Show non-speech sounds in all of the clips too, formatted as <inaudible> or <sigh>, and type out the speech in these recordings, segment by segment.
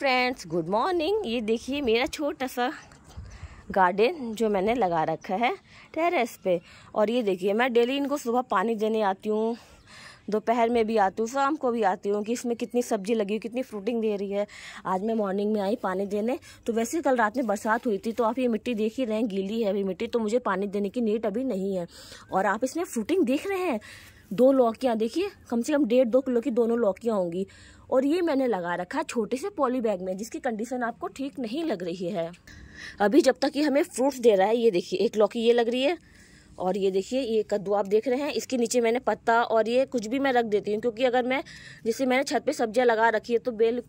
friends good morning ये देखिए मेरा छोटा सा गार्डन जो मैंने लगा रखा है टेरेस पे और ये देखिए मैं डेली इनको सुबह पानी देने आती हूँ दोपहर में भी आती हूँ शाम को भी आती हूँ कि इसमें कितनी सब्जी लगी हुई कितनी फ्रूटिंग दे रही है आज मैं मॉर्निंग में आई पानी देने तो वैसे कल रात में बरसात हुई थी तो आप ये मिट्टी देख ही रहे हैं गीली है अभी मिट्टी तो मुझे पानी देने की नीट अभी नहीं है और आप इसमें फ्रूटिंग देख रहे हैं दो लौकियाँ देखिए कम से कम डेढ़ दो किलो की दोनों लौकियाँ होंगी और ये मैंने लगा रखा है छोटे से पॉली बैग में जिसकी कंडीशन आपको ठीक नहीं लग रही है अभी जब तक ये हमें फ्रूट्स दे रहा है ये देखिए एक लौकी ये लग रही है और ये देखिए ये कद्दू आप देख रहे हैं इसके नीचे मैंने पत्ता और ये कुछ भी मैं रख देती हूँ क्योंकि अगर मैं जैसे मैंने छत पे सब्जियाँ लगा रखी है तो बेल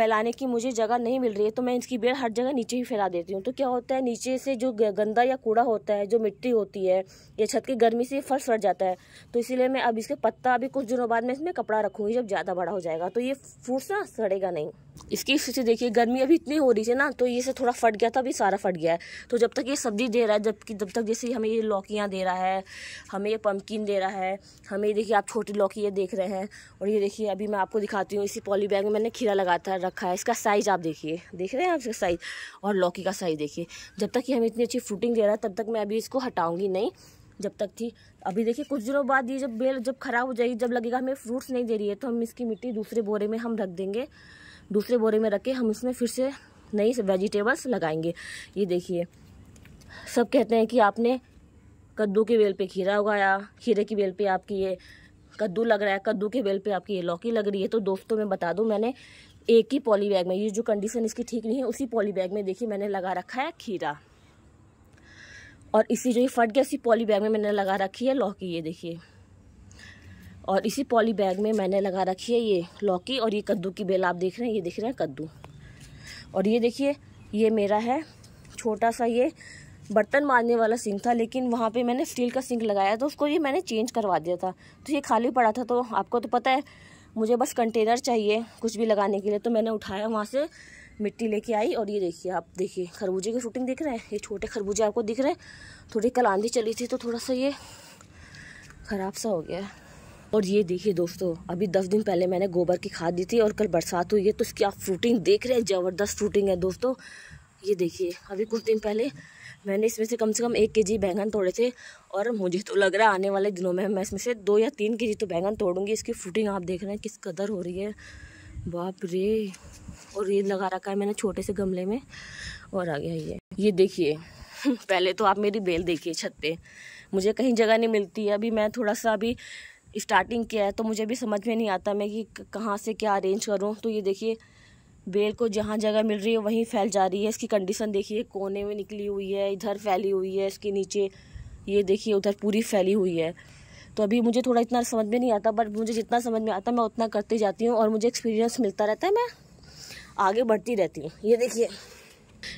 फैलाने की मुझे जगह नहीं मिल रही है तो मैं इसकी बेड़ हर जगह नीचे ही फैला देती हूँ तो क्या होता है नीचे से जो गंदा या कूड़ा होता है जो मिट्टी होती है या छत की गर्मी से फर्श फट जाता है तो इसीलिए मैं अब इसके पत्ता अभी कुछ दिनों बाद मैं इसमें कपड़ा रखूँगी जब ज़्यादा बड़ा हो जाएगा तो ये फूट ना सड़ेगा नहीं इसकी स्थिति देखिए गर्मी अभी इतनी हो रही थी ना तो ये से थोड़ा फट गया था अभी सारा फट गया है तो जब तक ये सब्जी दे रहा है जबकि जब तक जैसे हमें ये लौकियाँ दे रहा है हमें ये पम्पकिन दे रहा है हमें देखिए आप छोटी लौकी ये देख रहे हैं और ये देखिए अभी मैं आपको दिखाती हूँ इसी पॉली बैग में मैंने खीरा लगा था रखा है इसका साइज़ आप देखिए देख रहे हैं आप इसका साइज़ और लौकी का साइज़ देखिए जब तक कि हमें इतनी अच्छी फ्रूटिंग दे रहा है तब तक मैं अभी इसको हटाऊंगी नहीं जब तक थी अभी देखिए कुछ दिनों बाद ये जब बेल जब ख़राब हो जाएगी जब लगेगा हमें फ्रूट्स नहीं दे रही है तो हम इसकी मिट्टी दूसरे बोरे में हम रख देंगे दूसरे बोरे में रख के हम इसमें फिर से नई वेजिटेबल्स लगाएंगे ये देखिए सब कहते हैं कि आपने कद्दू के बेल पे खीरा उगाया खीरे की बेल पर आपकी ये कद्दू लग रहा है कद्दू के बेल पे आपकी ये लौकी लग रही है तो दोस्तों मैं बता दूं मैंने एक ही पॉली बैग में ये जो कंडीशन इसकी ठीक नहीं है उसी पॉली बैग में देखिए मैंने लगा रखा है खीरा और इसी जो ये फट गया उसी पॉली बैग में मैंने लगा रखी है लौकी ये देखिए और इसी पॉली बैग में मैंने लगा रखी है ये लौकी और ये कद्दू की बेल आप देख रहे हैं ये देख रहे हैं कद्दू और ये देखिए ये मेरा है छोटा सा ये बर्तन मारने वाला सिंक था लेकिन वहाँ पे मैंने स्टील का सिंक लगाया तो उसको ये मैंने चेंज करवा दिया था तो ये खाली पड़ा था तो आपको तो पता है मुझे बस कंटेनर चाहिए कुछ भी लगाने के लिए तो मैंने उठाया वहाँ से मिट्टी लेके आई और ये देखिए आप देखिए खरबूजे की शूटिंग दिख रहे हैं ये छोटे खरबूजे आपको दिख रहे हैं थोड़ी कल आंधी चली थी तो थोड़ा सा ये ख़राब सा हो गया और ये देखिए दोस्तों अभी दस दिन पहले मैंने गोबर की खाद दी थी और कल बरसात हुई है तो इसकी आप फ्रूटिंग देख रहे हैं ज़बरदस्त फ्रूटिंग है दोस्तों ये देखिए अभी कुछ दिन पहले मैंने इसमें से कम से कम एक के बैंगन तोड़े थे और मुझे तो लग रहा है आने वाले दिनों में मैं इसमें से दो या तीन के तो बैंगन तोड़ूंगी इसकी फुटिंग आप देख रहे हैं किस कदर हो रही है बाप रे और ये लगा रखा है मैंने छोटे से गमले में और आ गया ये ये देखिए <laughs> पहले तो आप मेरी बेल देखिए छत पे मुझे कहीं जगह नहीं मिलती है अभी मैं थोड़ा सा अभी स्टार्टिंग किया है तो मुझे भी समझ में नहीं आता मैं कि कहाँ से क्या अरेंज करूँ तो ये देखिए बेल को जहाँ जगह मिल रही है वहीं फैल जा रही है इसकी कंडीशन देखिए कोने में निकली हुई है इधर फैली हुई है इसके नीचे ये देखिए उधर पूरी फैली हुई है तो अभी मुझे थोड़ा इतना समझ में नहीं आता बट मुझे जितना समझ में आता मैं उतना करती जाती हूँ और मुझे एक्सपीरियंस मिलता रहता है मैं आगे बढ़ती रहती हूँ ये देखिए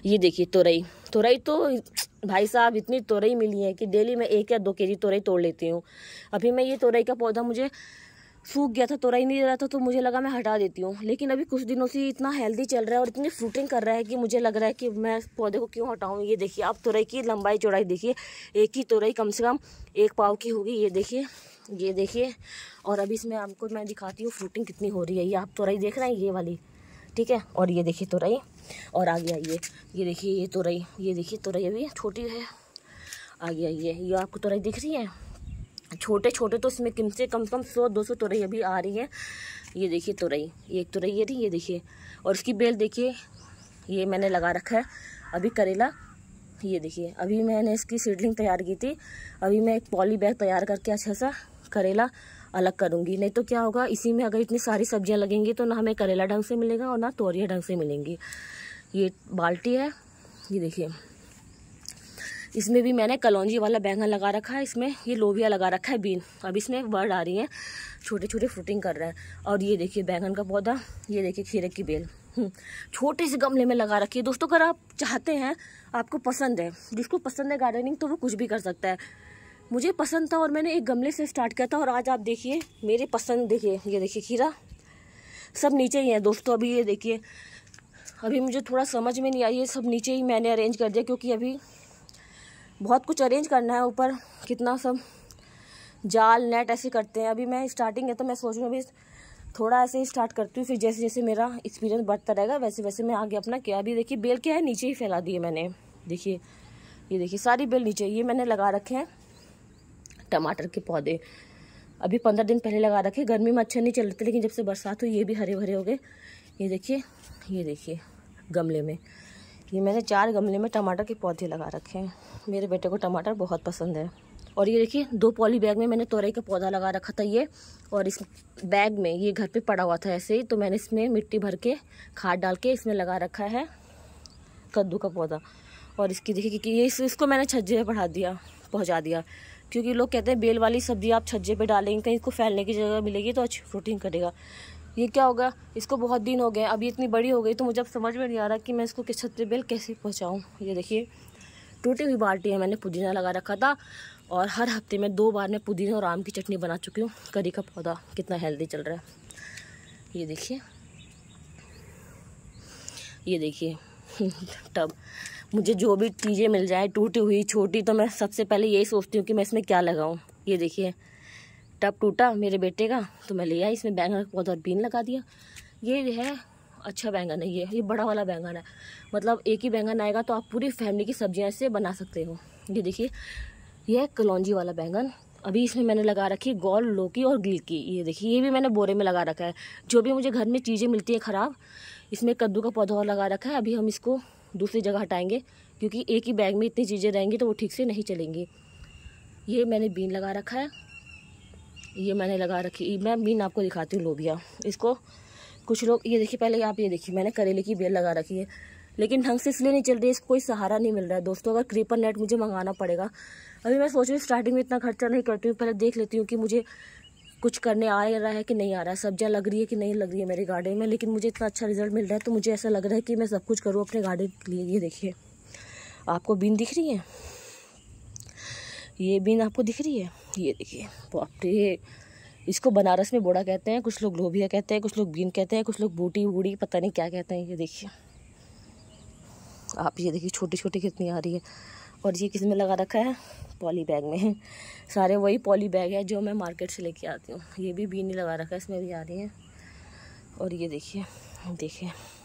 ये देखिए तुरई तुरई तो भाई साहब इतनी तुरई मिली है कि डेली मैं एक या दो के जी तुरई तोड़ लेती हूँ अभी मैं ये तुरई का पौधा मुझे सूख गया था तोराई नहीं रहा था तो मुझे लगा मैं हटा देती हूँ लेकिन अभी कुछ दिनों से इतना हेल्दी चल रहा है और इतनी फ्रूटिंग कर रहा है कि मुझे लग रहा है कि मैं पौधे को क्यों हटाऊँ ये देखिए आप तुरई की लंबाई चौड़ाई देखिए एक ही तुरई कम से कम एक पाव की होगी ये देखिए ये देखिए और अभी इसमें आपको मैं दिखाती हूँ फ्रूटिंग कितनी हो रही है ये आप तुरई देख रहे हैं ये वाली ठीक है और ये देखिए तुरई और आगे आइए ये देखिए ये तुरई ये देखिए तुरई अभी छोटी है आगे आइए ये आपको तुरई दिख रही है छोटे छोटे तो इसमें कम से कम कम सौ दो सौ तुरई अभी आ रही है ये देखिए तुरई ये एक तुरई ये थी ये देखिए और इसकी बेल देखिए ये मैंने लगा रखा है अभी करेला ये देखिए अभी मैंने इसकी सीडलिंग तैयार की थी अभी मैं एक पॉली बैग तैयार करके अच्छा सा करेला अलग करूँगी नहीं तो क्या होगा इसी में अगर इतनी सारी सब्जियाँ लगेंगी तो ना हमें करेला ढंग से मिलेगा और ना तोरिया ढंग से मिलेंगी ये बाल्टी है ये देखिए इसमें भी मैंने कलौजी वाला बैंगन लगा रखा है इसमें ये लोबिया लगा रखा है बीन अब इसमें बर्ड आ रही है छोटे छोटे फ्रूटिंग कर रहे हैं और ये देखिए बैंगन का पौधा ये देखिए खीरे की बेल हम्म, छोटे से गमले में लगा रखिए दोस्तों अगर आप चाहते हैं आपको पसंद है जिसको पसंद है गार्डनिंग तो वो कुछ भी कर सकता है मुझे पसंद था और मैंने एक गमले से स्टार्ट किया था और आज आप देखिए मेरे पसंद देखिए ये देखिए खीरा सब नीचे ही है दोस्तों अभी ये देखिए अभी मुझे थोड़ा समझ में नहीं आई है सब नीचे ही मैंने अरेंज कर दिया क्योंकि अभी बहुत कुछ अरेंज करना है ऊपर कितना सब जाल नेट ऐसे करते हैं अभी मैं स्टार्टिंग है तो मैं सोच हूँ अभी थोड़ा ऐसे ही स्टार्ट करती हूँ फिर जैसे जैसे मेरा एक्सपीरियंस बढ़ता रहेगा वैसे वैसे मैं आगे अपना क्या अभी देखिए बेल क्या है नीचे ही फैला दिए मैंने देखिए ये देखिए सारी बेल नीचे ये मैंने लगा रखे हैं टमाटर के पौधे अभी पंद्रह दिन पहले लगा रखे गर्मी में अच्छे नहीं चल रहे लेकिन जब से बरसात हुई ये भी हरे भरे हो गए ये देखिए ये देखिए गमले में ये मैंने चार गमले में टमाटर के पौधे लगा रखे हैं मेरे बेटे को टमाटर बहुत पसंद है और ये देखिए दो पॉली बैग में मैंने तोरई का पौधा लगा रखा था ये और इस बैग में ये घर पे पड़ा हुआ था ऐसे ही तो मैंने इसमें मिट्टी भर के खाद डाल के इसमें लगा रखा है कद्दू का पौधा और इसकी देखिए क्योंकि ये इस, इसको मैंने छज्जे पर पढ़ा दिया पहुँचा दिया क्योंकि लोग कहते हैं बेल वाली सब्ज़ी आप छज्जे पर डालेंगे कहीं इसको फैलने की जगह मिलेगी तो अच्छी फ्रूटिंग करेगा ये क्या होगा इसको बहुत दिन हो गए अभी इतनी बड़ी हो गई तो मुझे अब समझ में नहीं आ रहा कि मैं इसको किस छतरी बेल कैसे पहुँचाऊँ ये देखिए टूटी हुई बाल्टी है मैंने पुदीना लगा रखा था और हर हफ्ते में दो बार मैं पुदीना और आम की चटनी बना चुकी हूँ करी का पौधा कितना हेल्दी चल रहा है ये देखिए ये देखिए तब <laughs> मुझे जो भी चीज़ें मिल जाए टूटी हुई छोटी तो मैं सबसे पहले यही सोचती हूँ कि मैं इसमें क्या लगाऊँ ये देखिए टब टूटा मेरे बेटे का तो मैं ले आई इसमें बैंगन का पौधा और बीन लगा दिया ये है अच्छा बैंगन है ये ये बड़ा वाला बैंगन है मतलब एक ही बैंगन आएगा तो आप पूरी फैमिली की सब्जियाँ इसे बना सकते हो ये देखिए यह है कलौजी वाला बैंगन अभी इसमें मैंने लगा रखी है लोकी और गिलकी ये देखिए ये भी मैंने बोरे में लगा रखा है जो भी मुझे घर में चीज़ें मिलती हैं ख़राब इसमें कद्दू का पौधा और लगा रखा है अभी हम इसको दूसरी जगह हटाएंगे क्योंकि एक ही बैग में इतनी चीज़ें रहेंगी तो वो ठीक से नहीं चलेंगी ये मैंने बीन लगा रखा है ये मैंने लगा रखी मैं बीन आपको दिखाती हूँ लोबिया इसको कुछ लोग ये देखिए पहले आप ये देखिए मैंने करेले की बेल लगा रखी है लेकिन ढंग से इसलिए नहीं चल रही है इसको कोई सहारा नहीं मिल रहा है दोस्तों अगर क्रीपर नेट मुझे मंगाना पड़ेगा अभी मैं सोच रही हूँ स्टार्टिंग में इतना खर्चा नहीं करती हूँ पहले देख लेती हूँ कि मुझे कुछ करने आ रहा है कि नहीं आ रहा है सब्जियाँ लग रही है कि नहीं लग रही है मेरे गार्डन में लेकिन मुझे इतना अच्छा रिजल्ट मिल रहा है तो मुझे ऐसा लग रहा है कि मैं सब कुछ करूँ अपने गार्डन के लिए ये देखिए आपको बीन दिख रही है ये बीन आपको दिख रही है ये देखिए बाप रे इसको बनारस में बोड़ा कहते हैं कुछ लोग लोभिया कहते हैं कुछ लोग बीन कहते हैं कुछ लोग बूटी बूढ़ी पता नहीं क्या कहते हैं ये देखिए आप ये देखिए छोटी छोटी कितनी आ रही है और ये किस में लगा रखा है पॉली बैग में सारे वही पॉली बैग है जो मैं मार्केट से लेके आती हूँ ये भी बीनी लगा रखा है इसमें भी आ रही है और ये देखिए देखिए